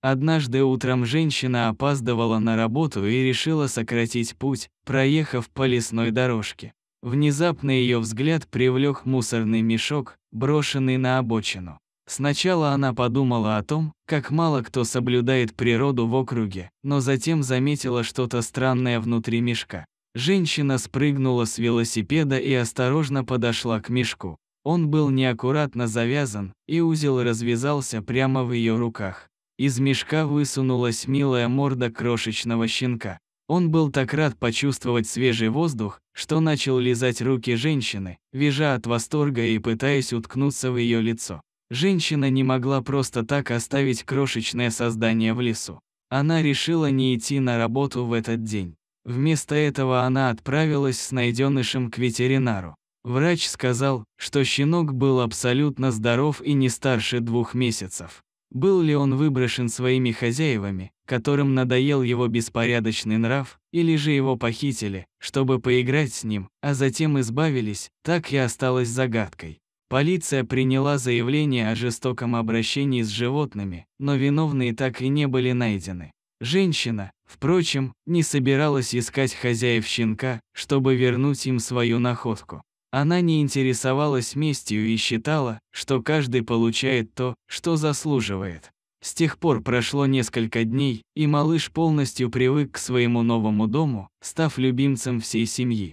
Однажды утром женщина опаздывала на работу и решила сократить путь, проехав по лесной дорожке. Внезапно ее взгляд привлек мусорный мешок, брошенный на обочину. Сначала она подумала о том, как мало кто соблюдает природу в округе, но затем заметила что-то странное внутри мешка. Женщина спрыгнула с велосипеда и осторожно подошла к мешку. Он был неаккуратно завязан, и узел развязался прямо в ее руках. Из мешка высунулась милая морда крошечного щенка. Он был так рад почувствовать свежий воздух, что начал лизать руки женщины, вижа от восторга и пытаясь уткнуться в ее лицо. Женщина не могла просто так оставить крошечное создание в лесу. Она решила не идти на работу в этот день. Вместо этого она отправилась с найденышем к ветеринару. Врач сказал, что щенок был абсолютно здоров и не старше двух месяцев. Был ли он выброшен своими хозяевами, которым надоел его беспорядочный нрав, или же его похитили, чтобы поиграть с ним, а затем избавились, так и осталось загадкой. Полиция приняла заявление о жестоком обращении с животными, но виновные так и не были найдены. Женщина, впрочем, не собиралась искать хозяев щенка, чтобы вернуть им свою находку. Она не интересовалась местью и считала, что каждый получает то, что заслуживает. С тех пор прошло несколько дней, и малыш полностью привык к своему новому дому, став любимцем всей семьи.